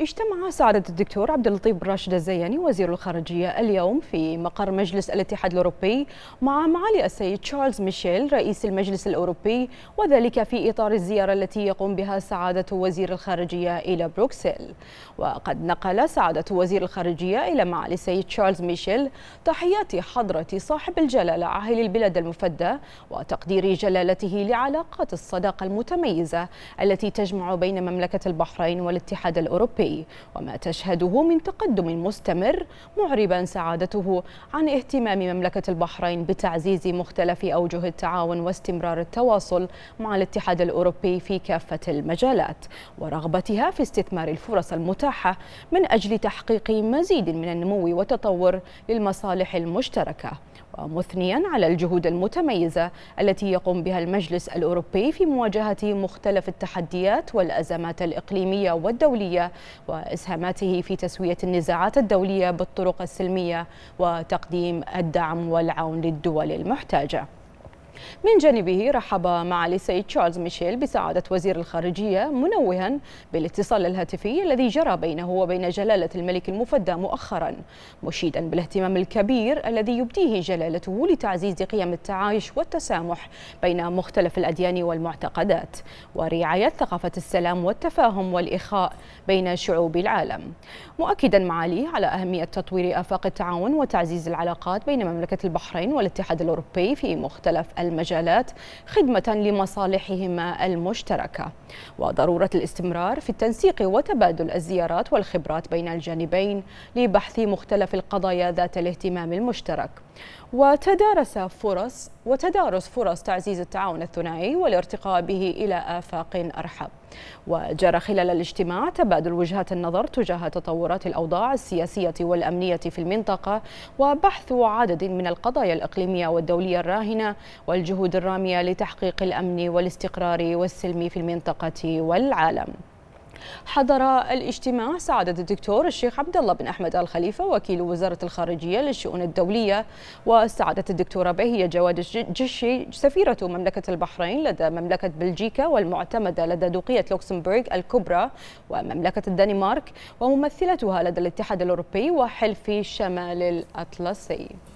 اجتمع سعادة الدكتور عبد اللطيف راشد الزياني وزير الخارجية اليوم في مقر مجلس الاتحاد الأوروبي مع معالي السيد تشارلز ميشيل رئيس المجلس الأوروبي وذلك في إطار الزيارة التي يقوم بها سعادة وزير الخارجية إلى بروكسل وقد نقل سعادة وزير الخارجية إلى معالي السيد تشارلز ميشيل تحيات حضرة صاحب الجلالة عاهل البلاد المفدى وتقدير جلالته لعلاقات الصداقة المتميزة التي تجمع بين مملكة البحرين والاتحاد الأوروبي العالمي وما تشهده من تقدم مستمر معربا سعادته عن اهتمام مملكة البحرين بتعزيز مختلف أوجه التعاون واستمرار التواصل مع الاتحاد الأوروبي في كافة المجالات ورغبتها في استثمار الفرص المتاحة من أجل تحقيق مزيد من النمو والتطور للمصالح المشتركة ومثنيا على الجهود المتميزة التي يقوم بها المجلس الأوروبي في مواجهة مختلف التحديات والأزمات الإقليمية والدولية وإسهاماته في تسوية النزاعات الدولية بالطرق السلمية وتقديم الدعم والعون للدول المحتاجة من جانبه رحب مع السيد تشارلز ميشيل بسعادة وزير الخارجية منوها بالاتصال الهاتفي الذي جرى بينه وبين جلالة الملك المفدى مؤخرا مشيدا بالاهتمام الكبير الذي يبديه جلالته لتعزيز قيم التعايش والتسامح بين مختلف الأديان والمعتقدات ورعاية ثقافة السلام والتفاهم والإخاء بين شعوب العالم مؤكدا معاليه على أهمية تطوير آفاق التعاون وتعزيز العلاقات بين مملكة البحرين والاتحاد الأوروبي في مختلف المجالات خدمة لمصالحهما المشتركة وضرورة الاستمرار في التنسيق وتبادل الزيارات والخبرات بين الجانبين لبحث مختلف القضايا ذات الاهتمام المشترك وتدارس فرص وتدارس فرص تعزيز التعاون الثنائي والارتقاء به إلى آفاق أرحب وجرى خلال الاجتماع تبادل وجهات النظر تجاه تطورات الأوضاع السياسية والأمنية في المنطقة وبحث عدد من القضايا الإقليمية والدولية الراهنة والجهود الرامية لتحقيق الأمن والاستقرار والسلم في المنطقة والعالم حضر الاجتماع سعادة الدكتور الشيخ عبد الله بن أحمد آل خليفة وكيل وزارة الخارجية للشؤون الدولية وسعادة الدكتورة بهية جواد الجشي سفيرة مملكة البحرين لدى مملكة بلجيكا والمعتمدة لدى دوقية لوكسمبورغ الكبرى ومملكة الدنمارك وممثلتها لدى الاتحاد الأوروبي وحلف شمال الأطلسي